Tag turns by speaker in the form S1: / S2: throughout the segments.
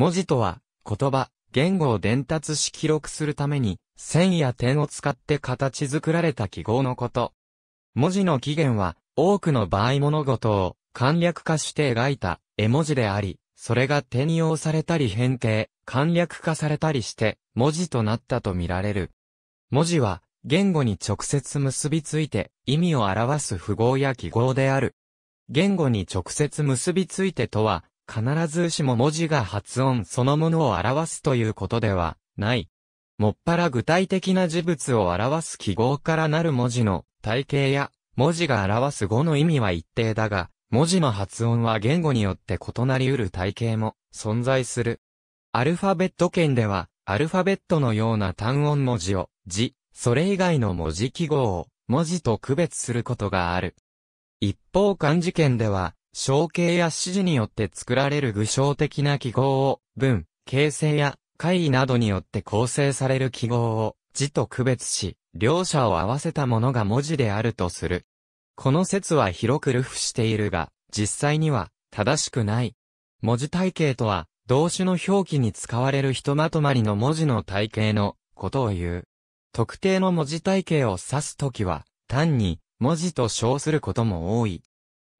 S1: 文字とは、言葉、言語を伝達し記録するために、線や点を使って形作られた記号のこと。文字の起源は、多くの場合物事を簡略化して描いた絵文字であり、それが転用されたり変形、簡略化されたりして、文字となったとみられる。文字は、言語に直接結びついて、意味を表す符号や記号である。言語に直接結びついてとは、必ずしも文字が発音そのものを表すということではない。もっぱら具体的な事物を表す記号からなる文字の体系や文字が表す語の意味は一定だが、文字の発音は言語によって異なり得る体系も存在する。アルファベット圏では、アルファベットのような単音文字を、字、それ以外の文字記号を、文字と区別することがある。一方漢字圏では、象形や指示によって作られる具象的な記号を、文、形成や、会議などによって構成される記号を、字と区別し、両者を合わせたものが文字であるとする。この説は広く流布しているが、実際には、正しくない。文字体系とは、動詞の表記に使われるひとまとまりの文字の体系のことを言う。特定の文字体系を指すときは、単に文字と称することも多い。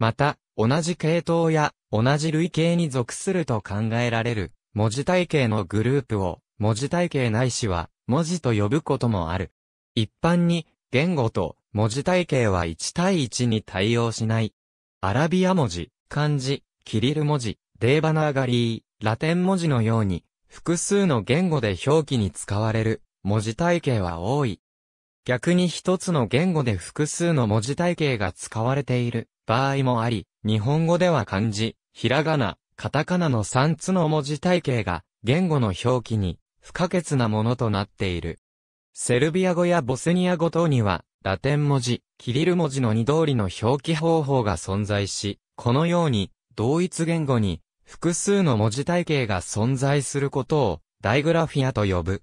S1: また、同じ系統や同じ類型に属すると考えられる文字体系のグループを文字体系ないしは文字と呼ぶこともある。一般に言語と文字体系は1対1に対応しない。アラビア文字、漢字、キリル文字、デーバナーガリー、ラテン文字のように複数の言語で表記に使われる文字体系は多い。逆に一つの言語で複数の文字体系が使われている場合もあり、日本語では漢字、ひらがな、カタカナの3つの文字体系が、言語の表記に、不可欠なものとなっている。セルビア語やボセニア語等には、ラテン文字、キリル文字の二通りの表記方法が存在し、このように、同一言語に、複数の文字体系が存在することを、ダイグラフィアと呼ぶ。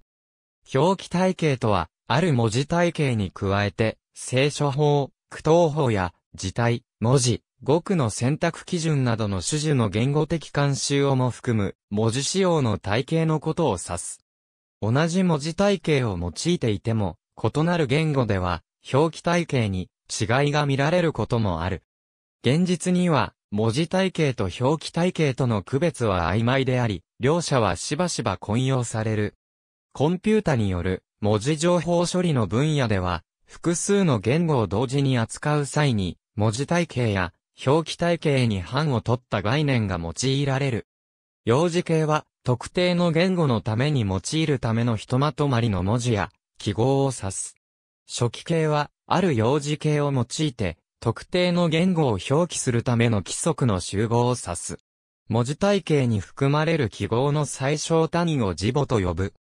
S1: 表記体系とは、ある文字体系に加えて、聖書法、句闘法や字体、文字、語句の選択基準などの種々の言語的慣習をも含む、文字仕様の体系のことを指す。同じ文字体系を用いていても、異なる言語では、表記体系に違いが見られることもある。現実には、文字体系と表記体系との区別は曖昧であり、両者はしばしば混用される。コンピュータによる文字情報処理の分野では、複数の言語を同時に扱う際に、文字体系や表記体系に範を取った概念が用いられる。幼児系は、特定の言語のために用いるためのひとまとまりの文字や記号を指す。初期系は、ある幼児系を用いて、特定の言語を表記するための規則の集合を指す。文字体系に含まれる記号の最小単位を字母と呼ぶ。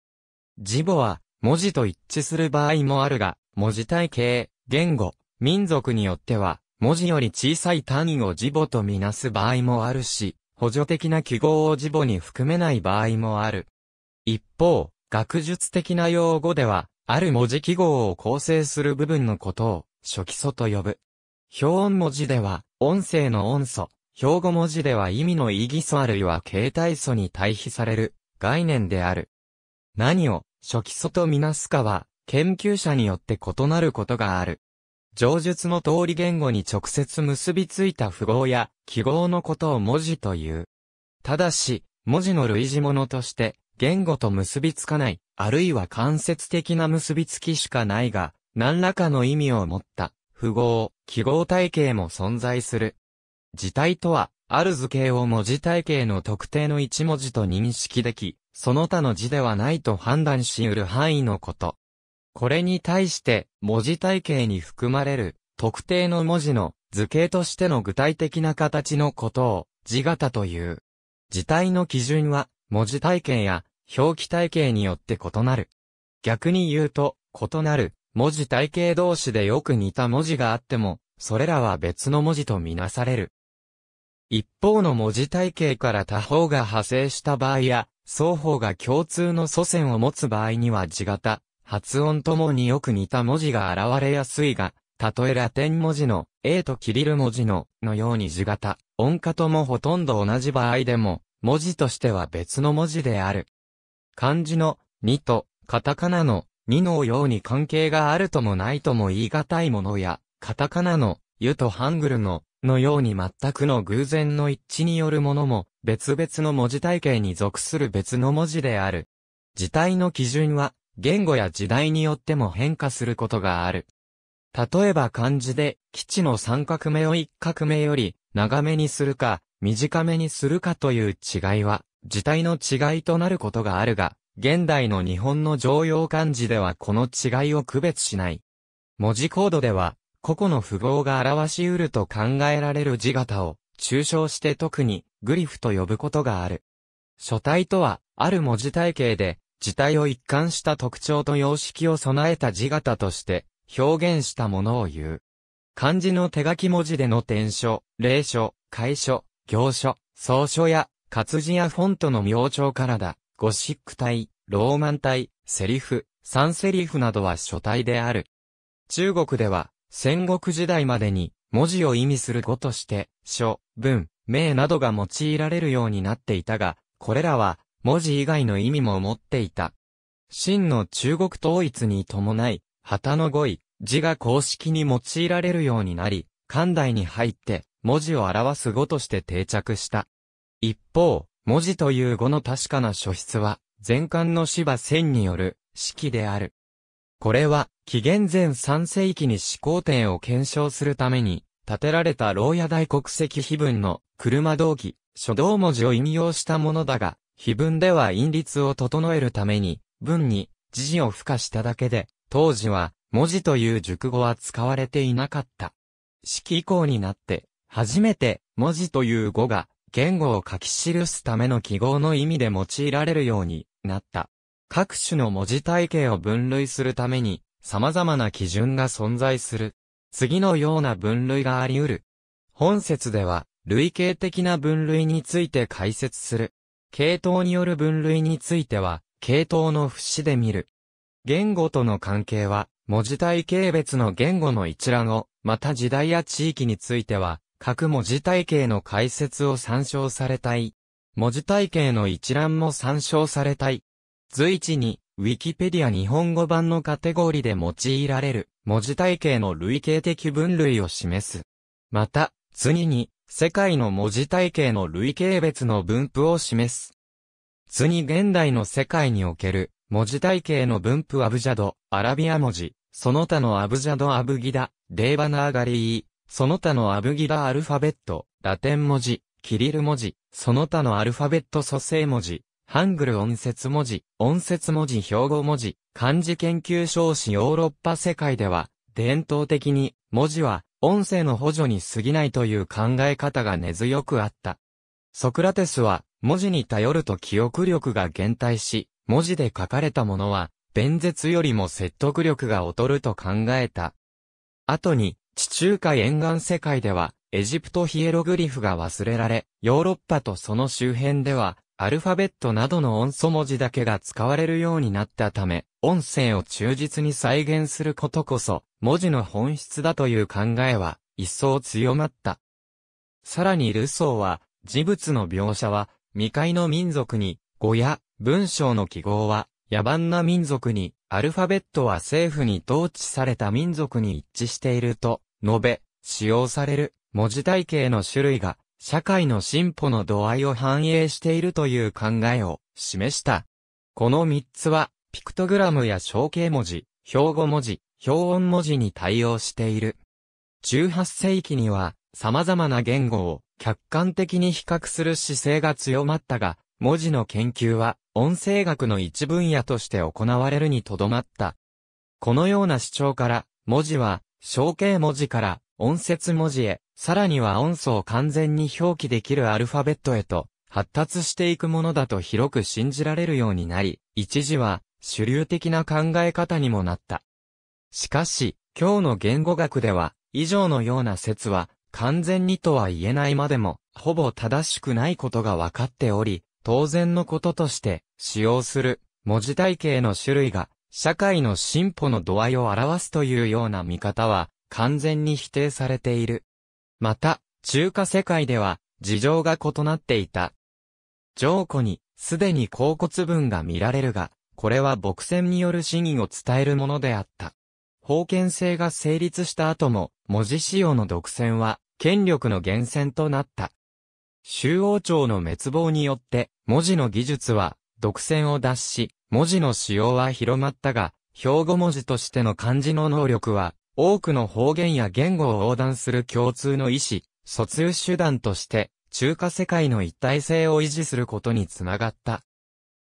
S1: 字母は、文字と一致する場合もあるが、文字体系、言語、民族によっては、文字より小さい単位を字母とみなす場合もあるし、補助的な記号を字母に含めない場合もある。一方、学術的な用語では、ある文字記号を構成する部分のことを、初期素と呼ぶ。表音文字では、音声の音素、標語文字では意味の意義素あるいは形態素に対比される、概念である。何を、初期素とみなすかは、研究者によって異なることがある。上述の通り言語に直接結びついた符号や記号のことを文字という。ただし、文字の類似物として、言語と結びつかない、あるいは間接的な結びつきしかないが、何らかの意味を持った、符号、記号体系も存在する。字体とは、ある図形を文字体系の特定の一文字と認識でき、その他の字ではないと判断し得る範囲のこと。これに対して文字体系に含まれる特定の文字の図形としての具体的な形のことを字型という。字体の基準は文字体系や表記体系によって異なる。逆に言うと、異なる文字体系同士でよく似た文字があっても、それらは別の文字とみなされる。一方の文字体系から他方が派生した場合や、双方が共通の祖先を持つ場合には字型発音ともによく似た文字が現れやすいが、たとえラテン文字の、A とキリル文字の、のように字型、音化ともほとんど同じ場合でも、文字としては別の文字である。漢字の、にと、カタカナの、にのように関係があるともないとも言い難いものや、カタカナの、ゆとハングルの、のように全くの偶然の一致によるものも、別々の文字体系に属する別の文字である。字体の基準は、言語や時代によっても変化することがある。例えば漢字で、基地の三画目を一画目より、長めにするか、短めにするかという違いは、字体の違いとなることがあるが、現代の日本の常用漢字ではこの違いを区別しない。文字コードでは、個々の符号が表し得ると考えられる字型を、抽象して特に、グリフと呼ぶことがある。書体とは、ある文字体系で、自体を一貫した特徴と様式を備えた字型として表現したものを言う。漢字の手書き文字での転書、霊書、楷書、行書、草書や活字やフォントの明朝からだ。ゴシック体、ローマン体、セリフ、サンセリフなどは書体である。中国では戦国時代までに文字を意味する語として書、文、名などが用いられるようになっていたが、これらは文字以外の意味も持っていた。真の中国統一に伴い、旗の語彙、字が公式に用いられるようになり、寛代に入って文字を表す語として定着した。一方、文字という語の確かな書質は、前漢の芝千による式である。これは、紀元前3世紀に始皇帝を検証するために、建てられた牢屋大国籍碑文の車道記、書道文字を引用したものだが、碑文では韻律を整えるために、文に、字字を付加しただけで、当時は、文字という熟語は使われていなかった。式以降になって、初めて、文字という語が、言語を書き記すための記号の意味で用いられるようになった。各種の文字体系を分類するために、様々な基準が存在する。次のような分類があり得る。本説では、類型的な分類について解説する。系統による分類については、系統の節で見る。言語との関係は、文字体系別の言語の一覧を、また時代や地域については、各文字体系の解説を参照されたい。文字体系の一覧も参照されたい。随一に、ウィキペディア日本語版のカテゴリで用いられる文字体系の類型的分類を示す。また、次に、世界の文字体系の類型別の分布を示す。次に現代の世界における文字体系の分布アブジャド、アラビア文字、その他のアブジャドアブギダ、デーバナーガリー、その他のアブギダアルファベット、ラテン文字、キリル文字、その他のアルファベット蘇生文字、ハングル音節文字、音節文字標語文字、漢字研究少子ヨーロッパ世界では、伝統的に、文字は、音声の補助に過ぎないという考え方が根強くあった。ソクラテスは、文字に頼ると記憶力が減退し、文字で書かれたものは、弁舌よりも説得力が劣ると考えた。後に、地中海沿岸世界では、エジプトヒエログリフが忘れられ、ヨーロッパとその周辺では、アルファベットなどの音素文字だけが使われるようになったため、音声を忠実に再現することこそ、文字の本質だという考えは、一層強まった。さらにルソーは、事物の描写は、未開の民族に、語や、文章の記号は、野蛮な民族に、アルファベットは政府に統治された民族に一致していると、述べ、使用される文字体系の種類が社会の進歩の度合いを反映しているという考えを示した。この三つは、ピクトグラムや象形文字、標語文字、標音文字に対応している。18世紀には、様々な言語を客観的に比較する姿勢が強まったが、文字の研究は音声学の一分野として行われるにとどまった。このような主張から、文字は象形文字から音節文字へさらには音素を完全に表記できるアルファベットへと発達していくものだと広く信じられるようになり、一時は主流的な考え方にもなった。しかし、今日の言語学では、以上のような説は完全にとは言えないまでも、ほぼ正しくないことが分かっており、当然のこととして使用する文字体系の種類が社会の進歩の度合いを表すというような見方は完全に否定されている。また、中華世界では、事情が異なっていた。上古に、すでに甲骨文が見られるが、これは牧船による真意を伝えるものであった。封建制が成立した後も、文字使用の独占は、権力の源泉となった。周王朝の滅亡によって、文字の技術は、独占を脱し、文字の使用は広まったが、標語文字としての漢字の能力は、多くの方言や言語を横断する共通の意思、疎通手段として、中華世界の一体性を維持することにつながった。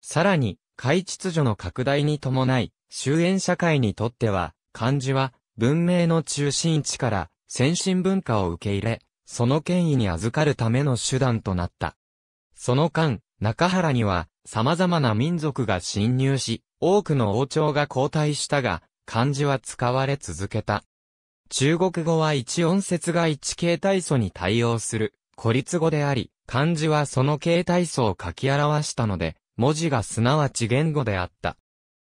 S1: さらに、開秩序の拡大に伴い、終焉社会にとっては、漢字は文明の中心地から先進文化を受け入れ、その権威に預かるための手段となった。その間、中原には様々な民族が侵入し、多くの王朝が交代したが、漢字は使われ続けた。中国語は一音節が一形態素に対応する孤立語であり、漢字はその形態素を書き表したので、文字がすなわち言語であった。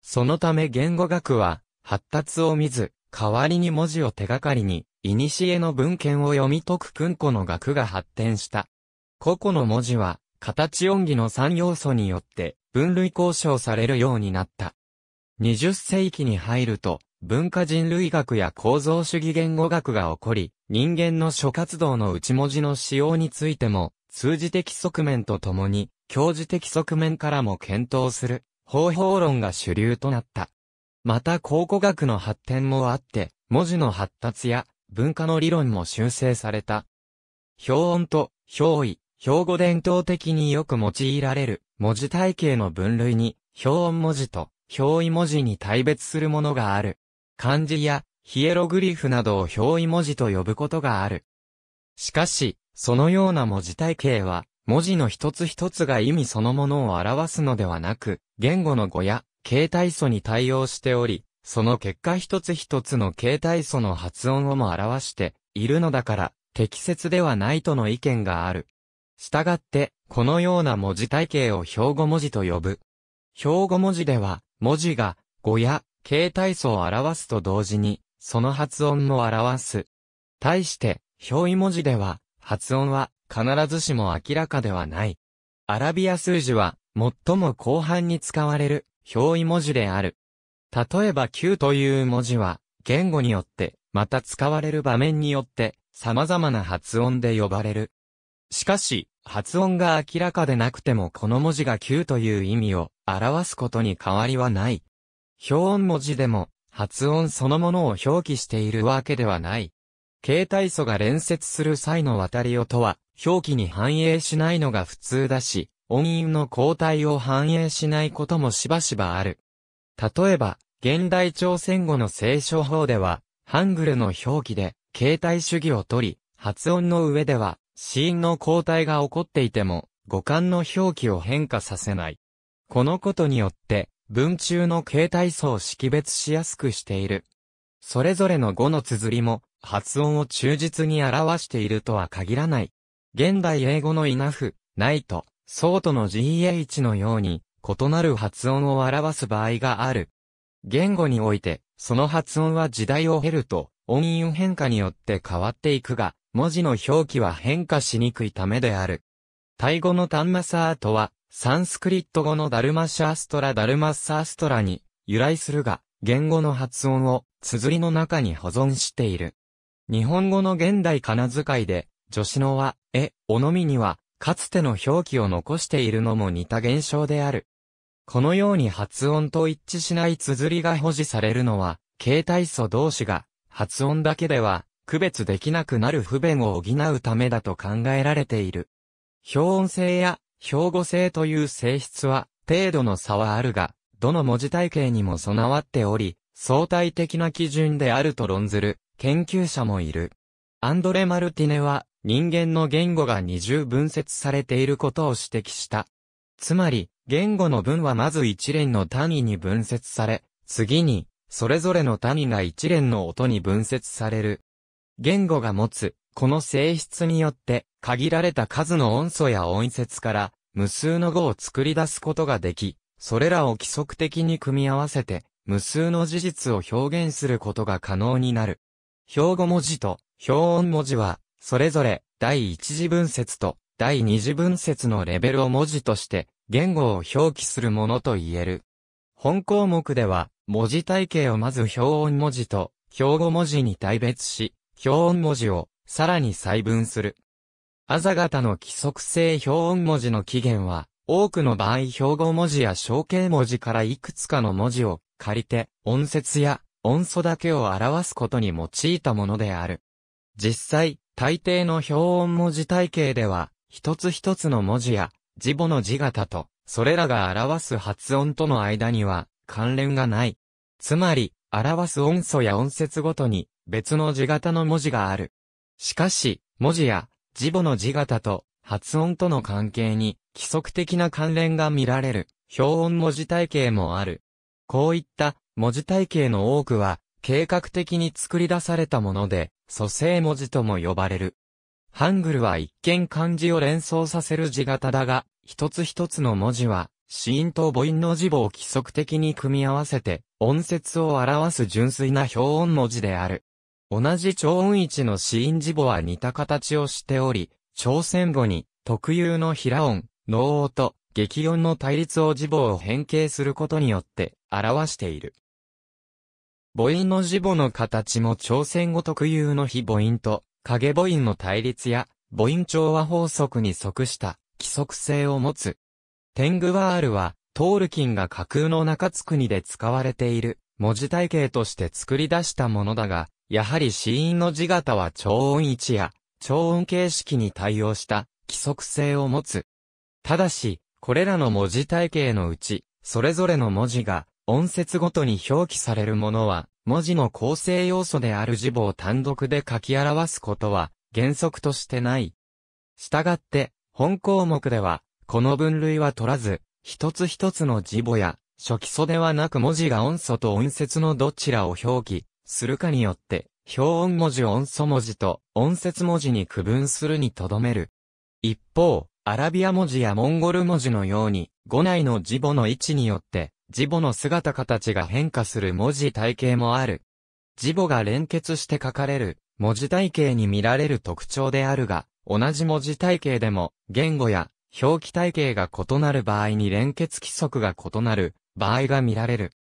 S1: そのため言語学は、発達を見ず、代わりに文字を手がかりに、古の文献を読み解く訓古の学が発展した。個々の文字は、形音義の三要素によって、分類交渉されるようになった。20世紀に入ると、文化人類学や構造主義言語学が起こり、人間の諸活動の内文字の使用についても、通じ的側面とともに、教授的側面からも検討する、方法論が主流となった。また考古学の発展もあって、文字の発達や文化の理論も修正された。表音と表意、標語伝統的によく用いられる文字体系の分類に、表音文字と表意文字に対別するものがある。漢字やヒエログリフなどを表意文字と呼ぶことがある。しかし、そのような文字体系は、文字の一つ一つが意味そのものを表すのではなく、言語の語や形態素に対応しており、その結果一つ一つの形態素の発音をも表しているのだから、適切ではないとの意見がある。したがって、このような文字体系を標語文字と呼ぶ。標語文字では、文字が語や形態素を表すと同時に、その発音も表す。対して、表意文字では、発音は必ずしも明らかではない。アラビア数字は、最も後半に使われる表意文字である。例えば Q という文字は、言語によって、また使われる場面によって、様々な発音で呼ばれる。しかし、発音が明らかでなくてもこの文字が Q という意味を表すことに変わりはない。表音文字でも発音そのものを表記しているわけではない。形態素が連接する際の渡り音は表記に反映しないのが普通だし、音韻の交代を反映しないこともしばしばある。例えば、現代朝鮮語の聖書法では、ハングルの表記で、形態主義を取り、発音の上では、死因の交代が起こっていても、五感の表記を変化させない。このことによって、文中の形態層を識別しやすくしている。それぞれの語の綴りも、発音を忠実に表しているとは限らない。現代英語のイナフ、ナイト、ソートの gh のように、異なる発音を表す場合がある。言語において、その発音は時代を経ると、音韻変化によって変わっていくが、文字の表記は変化しにくいためである。タイ語のタンマサートは、サンスクリット語のダルマシャーストラダルマッサーストラに由来するが、言語の発音を綴りの中に保存している。日本語の現代仮名遣いで、助詞の和、え、おのみには、かつての表記を残しているのも似た現象である。このように発音と一致しない綴りが保持されるのは、形態素同士が、発音だけでは、区別できなくなる不便を補うためだと考えられている。標音性や標語性という性質は程度の差はあるが、どの文字体系にも備わっており、相対的な基準であると論ずる研究者もいる。アンドレ・マルティネは人間の言語が二重分節されていることを指摘した。つまり、言語の文はまず一連の単位に分節され、次に、それぞれの単位が一連の音に分節される。言語が持つ、この性質によって、限られた数の音素や音節から、無数の語を作り出すことができ、それらを規則的に組み合わせて、無数の事実を表現することが可能になる。標語文字と標音文字は、それぞれ第一次文節と第二次文節のレベルを文字として言語を表記するものと言える。本項目では文字体系をまず標音文字と標語文字に大別し、表音文字をさらに細分する。あざ型の規則性表音文字の起源は、多くの場合標語文字や象形文字からいくつかの文字を借りて、音節や音素だけを表すことに用いたものである。実際、大抵の表音文字体系では、一つ一つの文字や字母の字型と、それらが表す発音との間には関連がない。つまり、表す音素や音節ごとに別の字型の文字がある。しかし、文字や字母の字型と発音との関係に規則的な関連が見られる表音文字体系もある。こういった文字体系の多くは計画的に作り出されたもので、蘇生文字とも呼ばれる。ハングルは一見漢字を連想させる字型だが、一つ一つの文字は、子音と母音の字母を規則的に組み合わせて、音節を表す純粋な表音文字である。同じ超音置の死因事母は似た形をしており、朝鮮語に特有の平音、脳音と激音の対立を磁母を変形することによって表している。母音の磁母の形も朝鮮語特有の非母音と影母音の対立や母音調和法則に即した規則性を持つ。テングワールはトールキンが架空の中津国で使われている文字体系として作り出したものだが、やはり死因の字型は超音置や超音形式に対応した規則性を持つ。ただし、これらの文字体系のうち、それぞれの文字が音節ごとに表記されるものは、文字の構成要素である字母を単独で書き表すことは原則としてない。したがって、本項目では、この分類は取らず、一つ一つの字母や初期素ではなく文字が音素と音節のどちらを表記するかによって、表音文字音素文字と音節文字に区分するにとどめる。一方、アラビア文字やモンゴル文字のように、語内の字母の位置によって、字母の姿形が変化する文字体系もある。字母が連結して書かれる、文字体系に見られる特徴であるが、同じ文字体系でも、言語や表記体系が異なる場合に連結規則が異なる場合が見られる。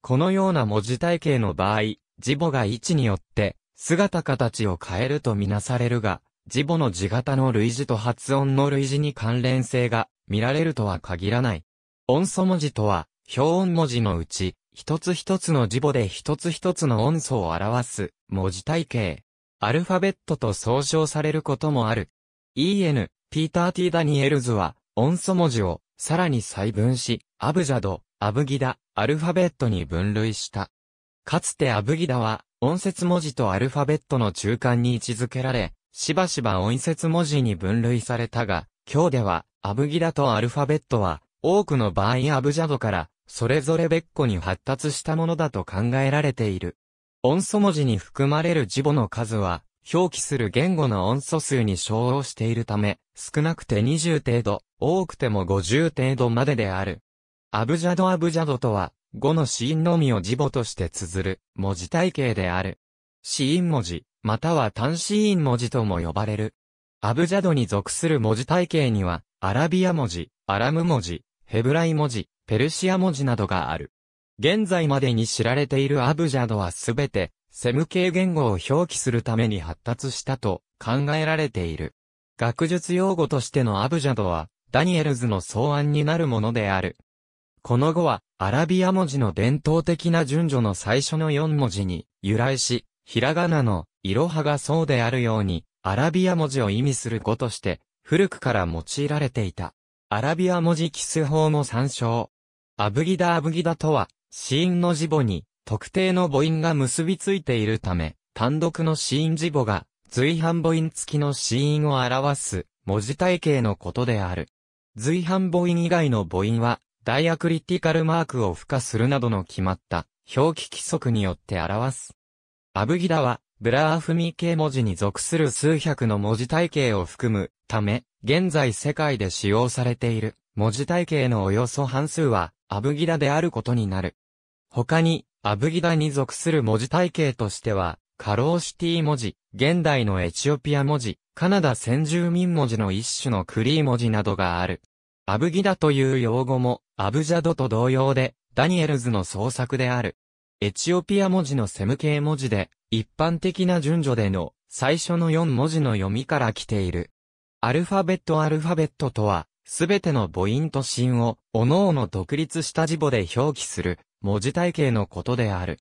S1: このような文字体系の場合、ジボが位置によって、姿形を変えるとみなされるが、ジボの字型の類似と発音の類似に関連性が見られるとは限らない。音素文字とは、表音文字のうち、一つ一つの字母で一つ一つの音素を表す文字体系。アルファベットと総称されることもある。EN、ピーター・ティ・ダニエルズは、音素文字をさらに細分し、アブジャド、アブギダ、アルファベットに分類した。かつてアブギダは、音節文字とアルファベットの中間に位置づけられ、しばしば音節文字に分類されたが、今日では、アブギダとアルファベットは、多くの場合アブジャドから、それぞれ別個に発達したものだと考えられている。音素文字に含まれる字母の数は、表記する言語の音素数に照応しているため、少なくて20程度、多くても50程度までである。アブジャドアブジャドとは、語の死音のみを字母として綴る文字体系である。死音文字、または単死音文字とも呼ばれる。アブジャドに属する文字体系には、アラビア文字、アラム文字、ヘブライ文字、ペルシア文字などがある。現在までに知られているアブジャドはすべて、セム系言語を表記するために発達したと考えられている。学術用語としてのアブジャドは、ダニエルズの草案になるものである。この語は、アラビア文字の伝統的な順序の最初の4文字に由来し、ひらがなの、いろはがそうであるように、アラビア文字を意味する語として、古くから用いられていた。アラビア文字キス法も参照。アブギダアブギダとは、死因の字母に、特定の母音が結びついているため、単独の死因字母が、随伴母音付きの死因を表す、文字体系のことである。随伴母音以外の母音は、ダイアクリティカルマークを付加するなどの決まった表記規則によって表す。アブギダは、ブラーフミ系文字に属する数百の文字体系を含むため、現在世界で使用されている文字体系のおよそ半数はアブギダであることになる。他に、アブギダに属する文字体系としては、カローシティ文字、現代のエチオピア文字、カナダ先住民文字の一種のクリー文字などがある。アブギダという用語も、アブジャドと同様で、ダニエルズの創作である。エチオピア文字のセム系文字で、一般的な順序での最初の4文字の読みから来ている。アルファベットアルファベットとは、すべての母音と子音を、各々独立した字母で表記する、文字体系のことである。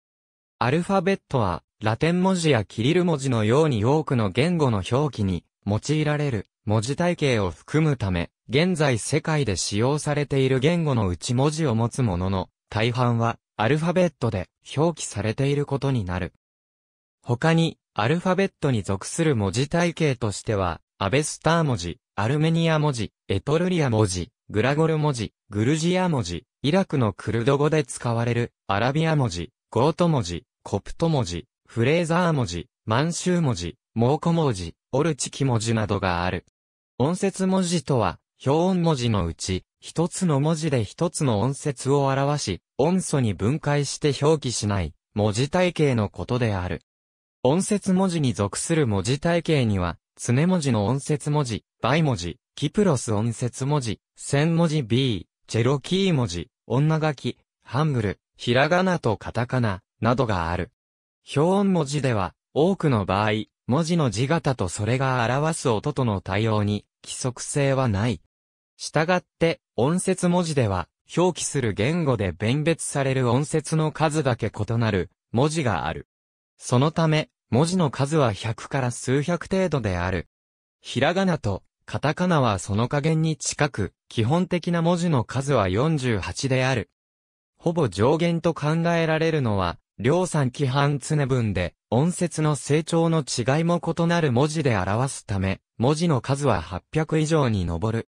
S1: アルファベットは、ラテン文字やキリル文字のように多くの言語の表記に、用いられる、文字体系を含むため、現在世界で使用されている言語のうち文字を持つものの、大半はアルファベットで表記されていることになる。他に、アルファベットに属する文字体系としては、アベスター文字、アルメニア文字、エトルリア文字、グラゴル文字、グルジア文字、イラクのクルド語で使われる、アラビア文字、ゴート文字、コプト文字、フレーザー文字、満州文字、蒙古文字、オルチキ文字などがある。音節文字とは、表音文字のうち、一つの文字で一つの音節を表し、音素に分解して表記しない、文字体系のことである。音節文字に属する文字体系には、常文字の音節文字、倍文字、キプロス音節文字、千文字 B、チェロキー文字、女書き、ハングル、ひらがなとカタカナ、などがある。表音文字では、多くの場合、文字の字型とそれが表す音との対応に規則性はない。したがって、音節文字では、表記する言語で弁別される音節の数だけ異なる文字がある。そのため、文字の数は100から数百程度である。ひらがなとカタカナはその加減に近く、基本的な文字の数は48である。ほぼ上限と考えられるのは、両産規範常文で、音節の成長の違いも異なる文字で表すため、文字の数は800以上に上る。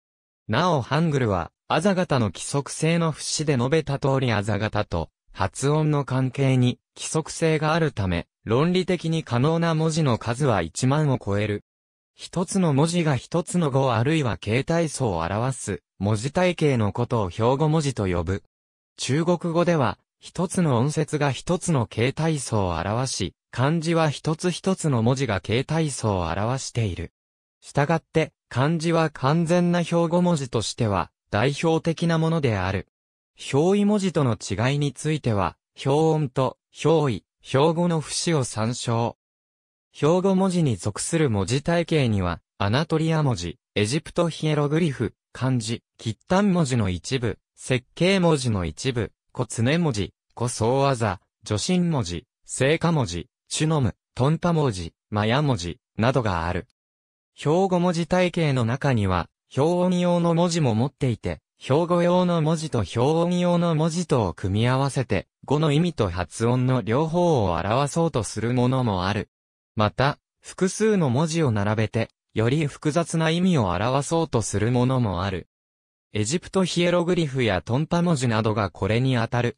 S1: なおハングルは、アザ型の規則性の節で述べた通りアザ型と、発音の関係に規則性があるため、論理的に可能な文字の数は1万を超える。一つの文字が一つの語あるいは形態層を表す、文字体系のことを標語文字と呼ぶ。中国語では、一つの音節が一つの形態層を表し、漢字は一つ一つの文字が形態層を表している。したがって、漢字は完全な標語文字としては、代表的なものである。表意文字との違いについては、表音と表意、標語の節を参照。標語文字に属する文字体系には、アナトリア文字、エジプトヒエログリフ、漢字、キッタン文字の一部、設計文字の一部、古常文字、小総技、女神文字、聖火文字、シュノム、トンパ文字、マヤ文字、などがある。標語文字体系の中には、標音用の文字も持っていて、標語用の文字と標音用の文字とを組み合わせて、語の意味と発音の両方を表そうとするものもある。また、複数の文字を並べて、より複雑な意味を表そうとするものもある。エジプトヒエログリフやトンパ文字などがこれにあたる。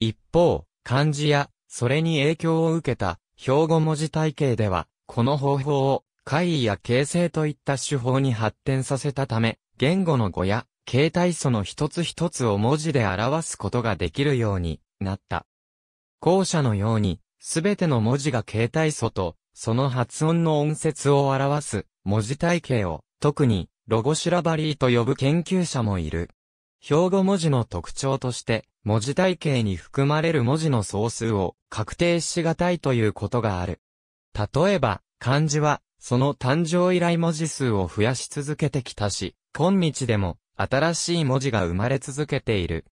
S1: 一方、漢字や、それに影響を受けた、標語文字体系では、この方法を、会議や形成といった手法に発展させたため、言語の語や、形態素の一つ一つを文字で表すことができるようになった。後者のように、すべての文字が形態素と、その発音の音節を表す文字体系を、特にロゴシラバリーと呼ぶ研究者もいる。標語文字の特徴として、文字体系に含まれる文字の総数を確定しがたいということがある。例えば、漢字は、その誕生以来文字数を増やし続けてきたし、今日でも、新しい文字が生まれ続けている。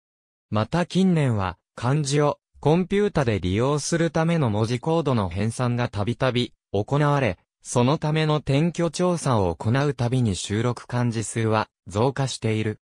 S1: また近年は、漢字をコンピュータで利用するための文字コードの編纂がたびたび行われ、そのための転居調査を行うたびに収録漢字数は増加している。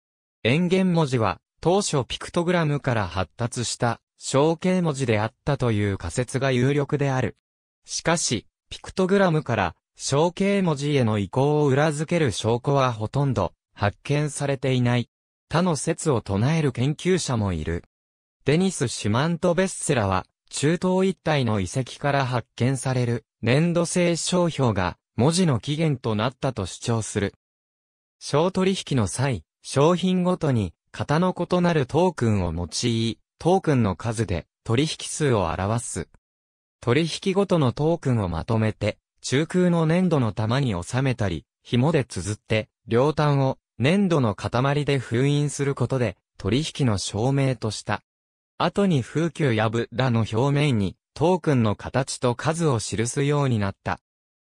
S1: 円元文字は当初ピクトグラムから発達した象形文字であったという仮説が有力である。しかし、ピクトグラムから象形文字への移行を裏付ける証拠はほとんど発見されていない。他の説を唱える研究者もいる。デニス・シュマント・ベッセラは中東一帯の遺跡から発見される粘土性商標が文字の起源となったと主張する。商取引の際、商品ごとに型の異なるトークンを用い、トークンの数で取引数を表す。取引ごとのトークンをまとめて、中空の粘土の玉に収めたり、紐で綴って、両端を粘土の塊で封印することで、取引の証明とした。後に風球やらの表面にトークンの形と数を記すようになった。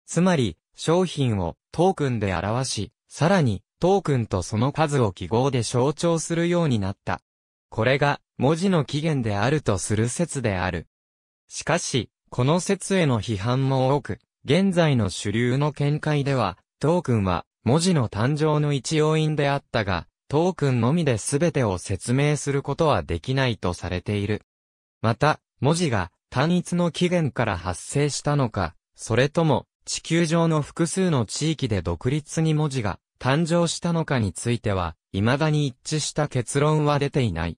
S1: つまり、商品をトークンで表し、さらに、トークンとその数を記号で象徴するようになった。これが、文字の起源であるとする説である。しかし、この説への批判も多く、現在の主流の見解では、トークンは、文字の誕生の一要因であったが、トークンのみで全てを説明することはできないとされている。また、文字が単一の起源から発生したのか、それとも、地球上の複数の地域で独立に文字が誕生したのかについては、未だに一致した結論は出ていない。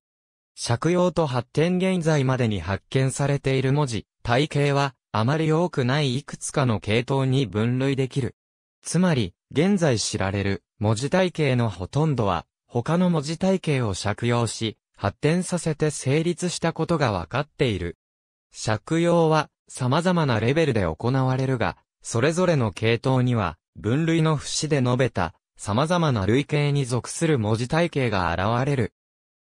S1: 借用と発展現在までに発見されている文字、体系は、あまり多くないいくつかの系統に分類できる。つまり、現在知られる文字体系のほとんどは、他の文字体系を借用し、発展させて成立したことがわかっている。借用は様々なレベルで行われるが、それぞれの系統には、分類の節で述べた、様々な類型に属する文字体系が現れる。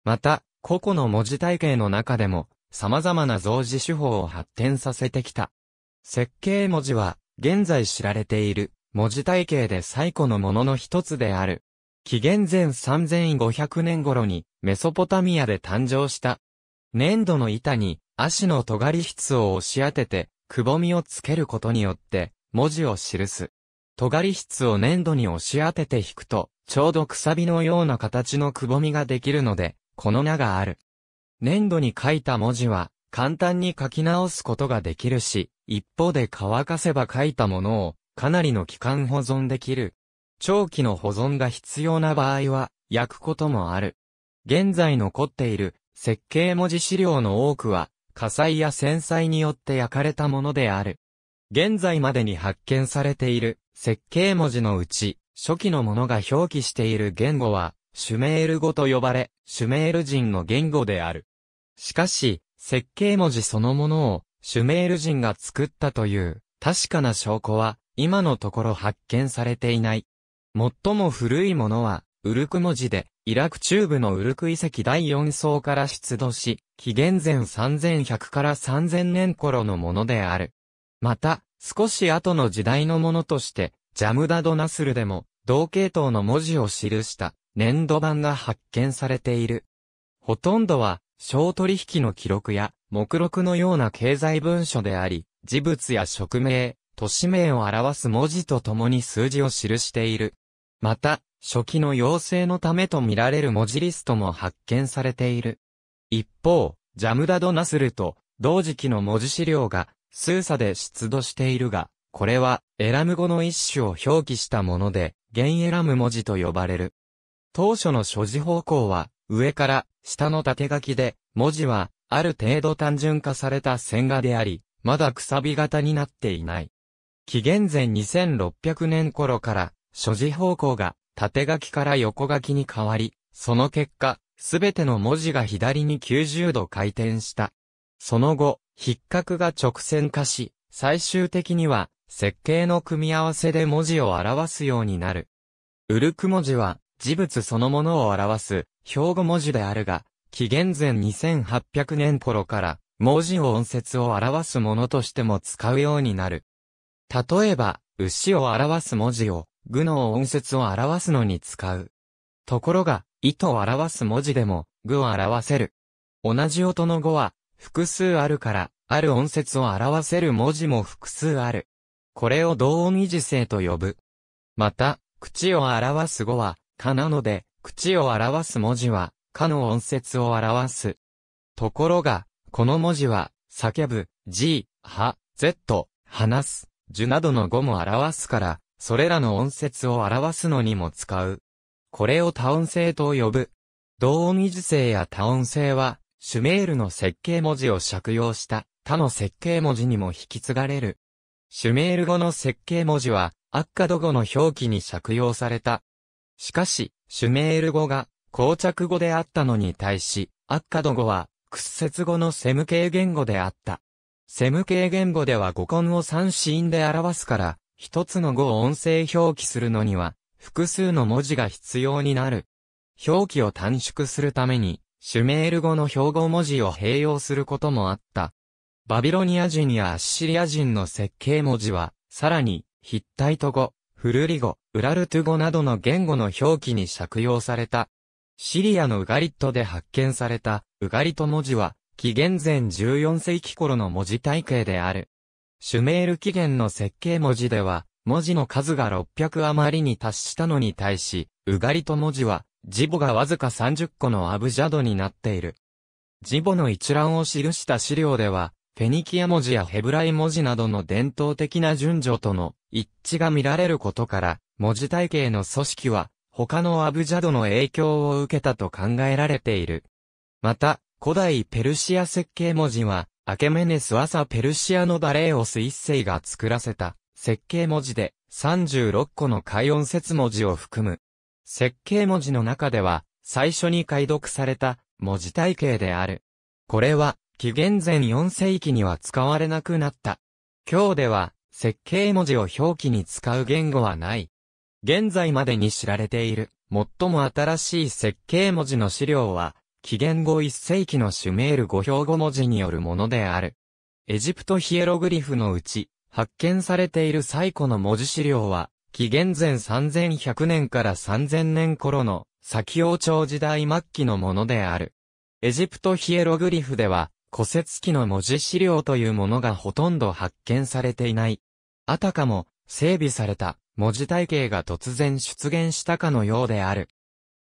S1: また、個々の文字体系の中でも、様々な造字手法を発展させてきた。設計文字は、現在知られている、文字体系で最古のものの一つである。紀元前3500年頃に、メソポタミアで誕生した、粘土の板に、足の尖り筆を押し当てて、くぼみをつけることによって、文字を記す。尖り筆を粘土に押し当てて引くと、ちょうどくさびのような形のくぼみができるので、この名がある。粘土に書いた文字は、簡単に書き直すことができるし、一方で乾かせば書いたものを、かなりの期間保存できる。長期の保存が必要な場合は、焼くこともある。現在残っている設計文字資料の多くは、火災や戦災によって焼かれたものである。現在までに発見されている設計文字のうち、初期のものが表記している言語は、シュメール語と呼ばれ、シュメール人の言語である。しかし、設計文字そのものを、シュメール人が作ったという、確かな証拠は、今のところ発見されていない。最も古いものは、ウルク文字で、イラク中部のウルク遺跡第4層から出土し、紀元前3100から3000年頃のものである。また、少し後の時代のものとして、ジャムダドナスルでも、同系統の文字を記した粘土板が発見されている。ほとんどは、小取引の記録や、目録のような経済文書であり、事物や職名、都市名を表す文字とともに数字を記している。また、初期の要請のためとみられる文字リストも発見されている。一方、ジャムダドナスルと同時期の文字資料がスーサで出土しているが、これはエラム語の一種を表記したもので、ンエラム文字と呼ばれる。当初の所持方向は上から下の縦書きで、文字はある程度単純化された線画であり、まだくさび型になっていない。紀元前2600年頃から、所持方向が縦書きから横書きに変わり、その結果、すべての文字が左に90度回転した。その後、筆格が直線化し、最終的には、設計の組み合わせで文字を表すようになる。ウルク文字は、事物そのものを表す、標語文字であるが、紀元前2800年頃から、文字を音節を表すものとしても使うようになる。例えば、牛を表す文字を、具の音節を表すのに使う。ところが、意図を表す文字でも、具を表せる。同じ音の語は、複数あるから、ある音節を表せる文字も複数ある。これを同音異持性と呼ぶ。また、口を表す語は、かなので、口を表す文字は、かの音節を表す。ところが、この文字は、叫ぶ、g、は、z、話す、樹などの語も表すから、それらの音節を表すのにも使う。これを多音性と呼ぶ。同音異字性や多音性は、シュメールの設計文字を借用した他の設計文字にも引き継がれる。シュメール語の設計文字は、アッカド語の表記に借用された。しかし、シュメール語が、膠着語であったのに対し、アッカド語は、屈折語のセム系言語であった。セム系言語では語根を三子音で表すから、一つの語を音声表記するのには、複数の文字が必要になる。表記を短縮するために、シュメール語の標語文字を併用することもあった。バビロニア人やアッシリア人の設計文字は、さらに、ヒッタイト語、フルリ語、ウラルトゥ語などの言語の表記に借用された。シリアのウガリットで発見された、ウガリト文字は、紀元前14世紀頃の文字体系である。シュメール起源の設計文字では、文字の数が600余りに達したのに対し、ウガリト文字は、字母がわずか30個のアブジャドになっている。字母の一覧を記した資料では、フェニキア文字やヘブライ文字などの伝統的な順序との一致が見られることから、文字体系の組織は、他のアブジャドの影響を受けたと考えられている。また、古代ペルシア設計文字は、アケメネス朝ペルシアのバレーオス一世が作らせた、設計文字で、36個の解音節文字を含む。設計文字の中では、最初に解読された、文字体系である。これは、紀元前4世紀には使われなくなった。今日では、設計文字を表記に使う言語はない。現在までに知られている、最も新しい設計文字の資料は、紀元後1世紀のシュメール語標語文字によるものである。エジプトヒエログリフのうち、発見されている最古の文字資料は、紀元前3100年から3000年頃の、先王朝時代末期のものである。エジプトヒエログリフでは、古説記の文字資料というものがほとんど発見されていない。あたかも、整備された、文字体系が突然出現したかのようである。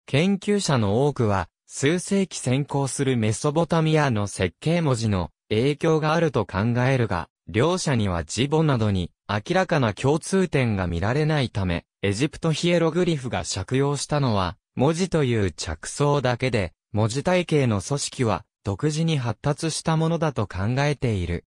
S1: 研究者の多くは、数世紀先行するメソボタミアの設計文字の影響があると考えるが、両者には字母などに明らかな共通点が見られないため、エジプトヒエログリフが借用したのは、文字という着想だけで、文字体系の組織は独自に発達したものだと考えている。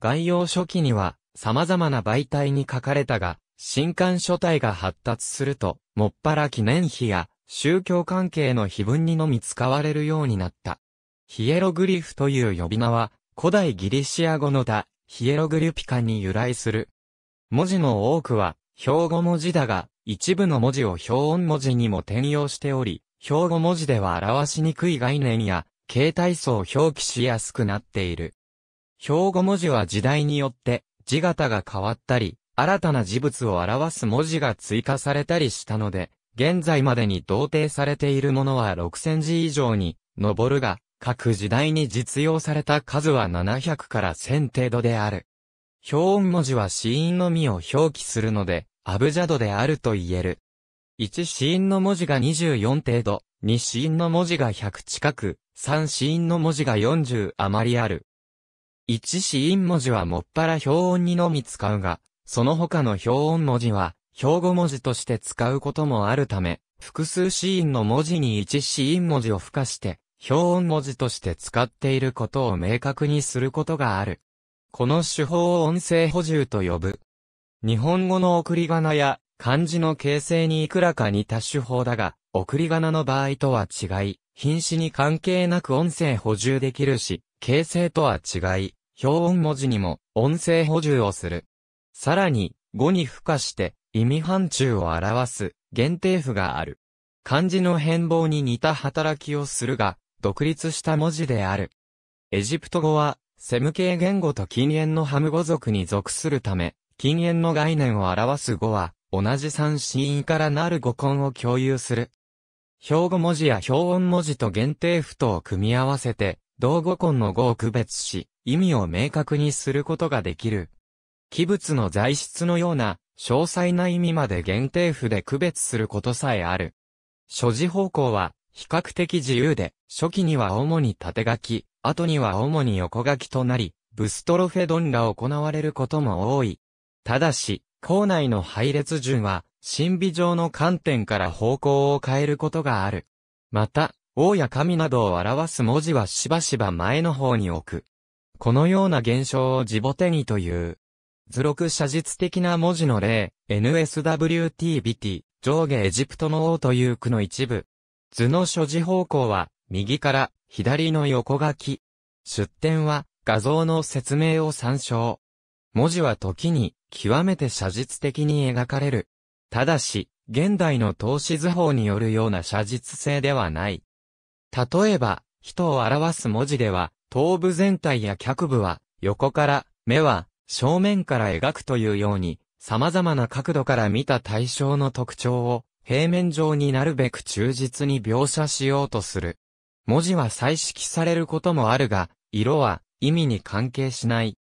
S1: 概要書記には様々な媒体に書かれたが、新刊書体が発達すると、もっぱら記念碑や宗教関係の碑文にのみ使われるようになった。ヒエログリフという呼び名は、古代ギリシア語のだ、ヒエログリュピカに由来する。文字の多くは、標語文字だが、一部の文字を標音文字にも転用しており、標語文字では表しにくい概念や、形態層を表記しやすくなっている。標語文字は時代によって、字型が変わったり、新たな事物を表す文字が追加されたりしたので、現在までに同定されているものは6000字以上に上るが、各時代に実用された数は700から1000程度である。表音文字は死因のみを表記するので、アブジャドであると言える。1死因の文字が24程度、2死因の文字が100近く、3死因の文字が40余りある。1死因文字はもっぱら表音にのみ使うが、その他の表音文字は、標語文字として使うこともあるため、複数子音の文字に1子音文字を付加して、標音文字として使っていることを明確にすることがある。この手法を音声補充と呼ぶ。日本語の送り仮名や漢字の形成にいくらか似た手法だが、送り仮名の場合とは違い、品詞に関係なく音声補充できるし、形成とは違い、表音文字にも音声補充をする。さらに、語に付加して、意味範疇を表す限定符がある。漢字の変貌に似た働きをするが、独立した文字である。エジプト語は、セム系言語と近縁のハム語族に属するため、近縁の概念を表す語は、同じ三子音からなる語根を共有する。標語文字や標音文字と限定符とを組み合わせて、同語根の語を区別し、意味を明確にすることができる。器物の材質のような詳細な意味まで限定符で区別することさえある。所持方向は比較的自由で、初期には主に縦書き、後には主に横書きとなり、ブストロフェドンが行われることも多い。ただし、校内の配列順は、神秘上の観点から方向を変えることがある。また、王や神などを表す文字はしばしば前の方に置く。このような現象をジボテニという。図録写実的な文字の例、NSWT ビティ、上下エジプトの王という句の一部。図の所持方向は、右から左の横書き。出典は、画像の説明を参照。文字は時に、極めて写実的に描かれる。ただし、現代の投資図法によるような写実性ではない。例えば、人を表す文字では、頭部全体や脚部は、横から、目は、正面から描くというように、様々な角度から見た対象の特徴を、平面上になるべく忠実に描写しようとする。文字は彩色されることもあるが、色は意味に関係しない。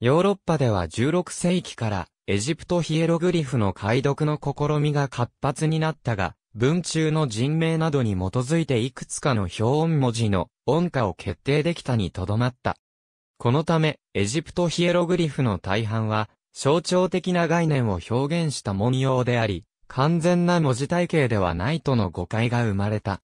S1: ヨーロッパでは16世紀からエジプトヒエログリフの解読の試みが活発になったが、文中の人名などに基づいていくつかの表音文字の音歌を決定できたにとどまった。このため、エジプトヒエログリフの大半は、象徴的な概念を表現した文様であり、完全な文字体系ではないとの誤解が生まれた。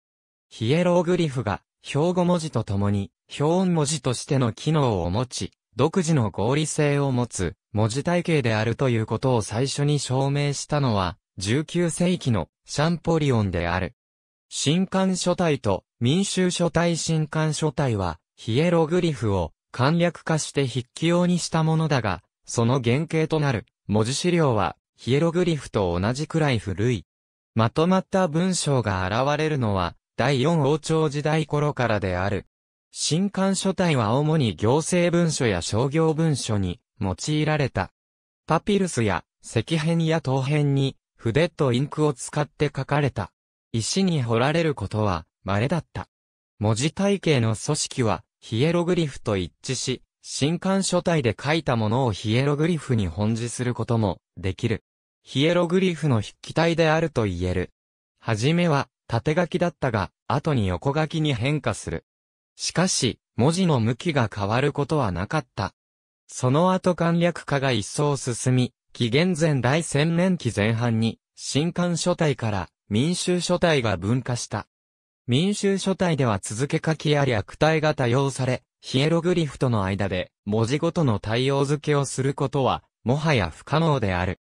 S1: ヒエログリフが、標語文字とともに、標音文字としての機能を持ち、独自の合理性を持つ文字体系であるということを最初に証明したのは、19世紀のシャンポリオンである。新刊書体と民衆書体新刊書体は、ヒエログリフを簡略化して筆記用にしたものだが、その原型となる文字資料はヒエログリフと同じくらい古い。まとまった文章が現れるのは第四王朝時代頃からである。新刊書体は主に行政文書や商業文書に用いられた。パピルスや石片や陶片に筆とインクを使って書かれた。石に彫られることは稀だった。文字体系の組織はヒエログリフと一致し、新刊書体で書いたものをヒエログリフに本字することもできる。ヒエログリフの筆記体であると言える。はじめは縦書きだったが、後に横書きに変化する。しかし、文字の向きが変わることはなかった。その後簡略化が一層進み、紀元前第千年期前半に、新刊書体から民衆書体が分化した。民衆書体では続け書きや略体が多用され、ヒエログリフとの間で文字ごとの対応付けをすることは、もはや不可能である。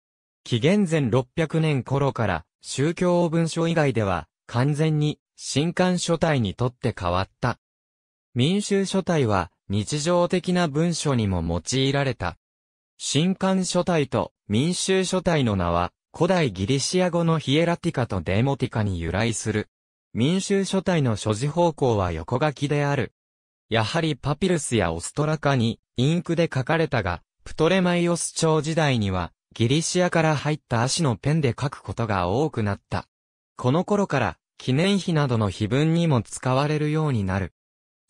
S1: 紀元前600年頃から宗教文書以外では完全に新刊書体にとって変わった。民衆書体は日常的な文書にも用いられた。新刊書体と民衆書体の名は古代ギリシア語のヒエラティカとデモティカに由来する。民衆書体の所持方向は横書きである。やはりパピルスやオストラカにインクで書かれたが、プトレマイオス朝時代にはギリシアから入った足のペンで書くことが多くなった。この頃から記念碑などの碑文にも使われるようになる。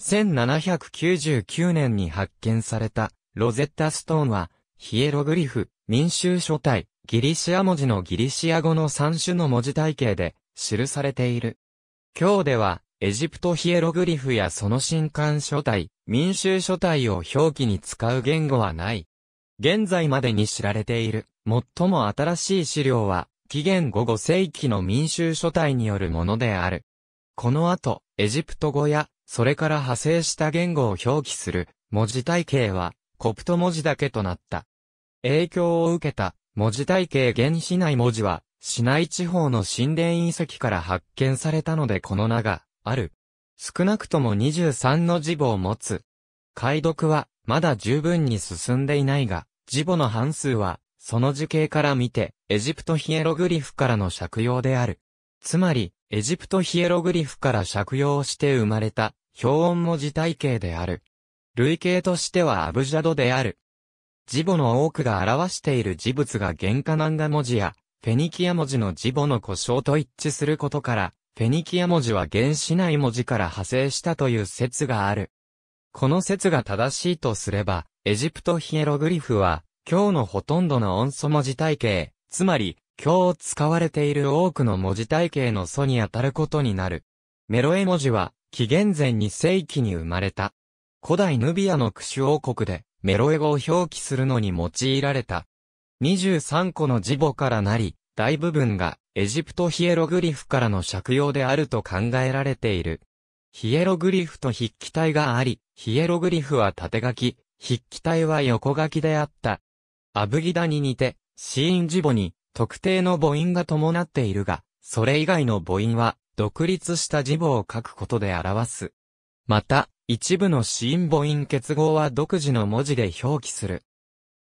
S1: 1799年に発見されたロゼッタストーンはヒエログリフ、民衆書体、ギリシア文字のギリシア語の3種の文字体系で記されている。今日では、エジプトヒエログリフやその新刊書体、民衆書体を表記に使う言語はない。現在までに知られている、最も新しい資料は、紀元後世紀の民衆書体によるものである。この後、エジプト語や、それから派生した言語を表記する、文字体系は、コプト文字だけとなった。影響を受けた、文字体系原始内文字は、市内地方の神殿遺跡から発見されたのでこの名が、ある。少なくとも23の字母を持つ。解読は、まだ十分に進んでいないが、字母の半数は、その時形から見て、エジプトヒエログリフからの借用である。つまり、エジプトヒエログリフから借用して生まれた、表音文字体系である。類型としてはアブジャドである。字母の多くが表している字物が原価漫画文字や、フェニキア文字の字母の故障と一致することから、フェニキア文字は原始内文字から派生したという説がある。この説が正しいとすれば、エジプトヒエログリフは、今日のほとんどの音素文字体系、つまり、今日使われている多くの文字体系の素にあたることになる。メロエ文字は、紀元前2世紀に生まれた。古代ヌビアのクシュ王国で、メロエ語を表記するのに用いられた。23個の字母からなり、大部分がエジプトヒエログリフからの借用であると考えられている。ヒエログリフと筆記体があり、ヒエログリフは縦書き、筆記体は横書きであった。アブギダに似て、シーン字母に特定の母音が伴っているが、それ以外の母音は独立した字母を書くことで表す。また、一部のーン母音結合は独自の文字で表記する。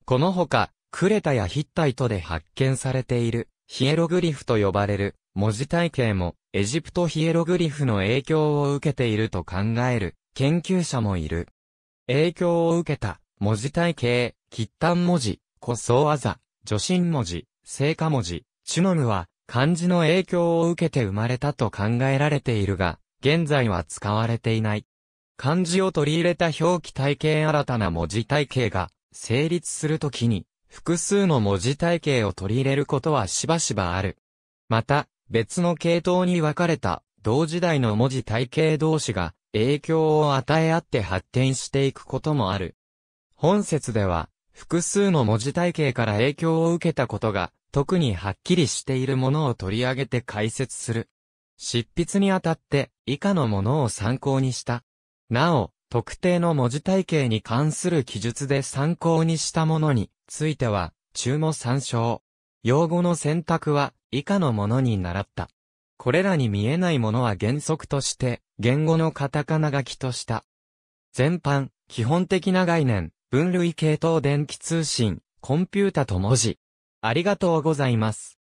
S1: このほか、クレタやヒッタイトで発見されている、ヒエログリフと呼ばれる、文字体系も、エジプトヒエログリフの影響を受けていると考える、研究者もいる。影響を受けた、文字体系、喫ン文字、古装技、女神文字、聖火文字、チュノムは、漢字の影響を受けて生まれたと考えられているが、現在は使われていない。漢字を取り入れた表記体系新たな文字体系が成立するときに複数の文字体系を取り入れることはしばしばある。また、別の系統に分かれた同時代の文字体系同士が影響を与え合って発展していくこともある。本説では、複数の文字体系から影響を受けたことが、特にはっきりしているものを取り上げて解説する。執筆にあたって、以下のものを参考にした。なお、特定の文字体系に関する記述で参考にしたものに、ついては、注も参照。用語の選択は、以下のものに習った。これらに見えないものは原則として、言語のカタカナ書きとした。全般、基本的な概念、分類系統電気通信、コンピュータと文字。ありがとうございます。